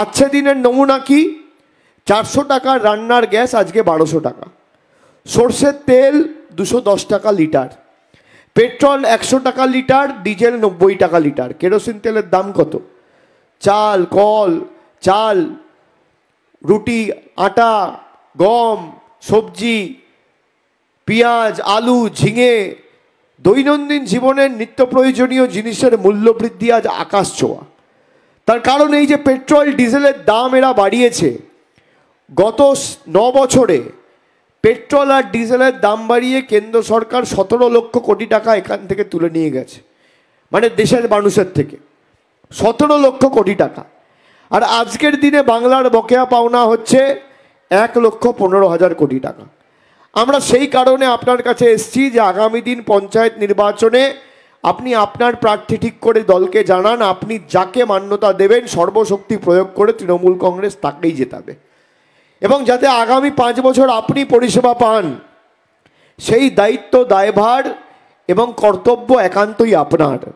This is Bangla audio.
আজকে দিনের নমুনা কি চারশো টাকা রান্নার গ্যাস আজকে বারোশো টাকা সর্ষের তেল দুশো দশ টাকা লিটার পেট্রোল একশো টাকা লিটার ডিজেল নব্বই টাকা লিটার কেরোসিন তেলের দাম কত চাল কল চাল রুটি আটা গম সবজি পেঁয়াজ আলু ঝিঙে দৈনন্দিন জীবনের নিত্য প্রয়োজনীয় জিনিসের বৃদ্ধি আজ আকাশ ছোঁয়া তার কারণ এই যে পেট্রোল ডিজেলের দাম এরা বাড়িয়েছে গত ন বছরে পেট্রোল আর ডিজেলের দাম বাড়িয়ে কেন্দ্র সরকার সতেরো লক্ষ কোটি টাকা এখান থেকে তুলে নিয়ে গেছে মানে দেশের মানুষের থেকে সতেরো লক্ষ কোটি টাকা আর আজকের দিনে বাংলার বকেয়া পাওনা হচ্ছে এক লক্ষ পনেরো হাজার কোটি টাকা আমরা সেই কারণে আপনার কাছে এসছি যে আগামী দিন পঞ্চায়েত নির্বাচনে আপনি আপনার প্রার্থী ঠিক করে দলকে জানান আপনি যাকে মান্যতা দেবেন সর্বশক্তি প্রয়োগ করে তৃণমূল কংগ্রেস তাকেই জেতাবে এবং যাতে আগামী পাঁচ বছর আপনি পরিষেবা পান সেই দায়িত্ব দায়ভার এবং কর্তব্য একান্তই আপনার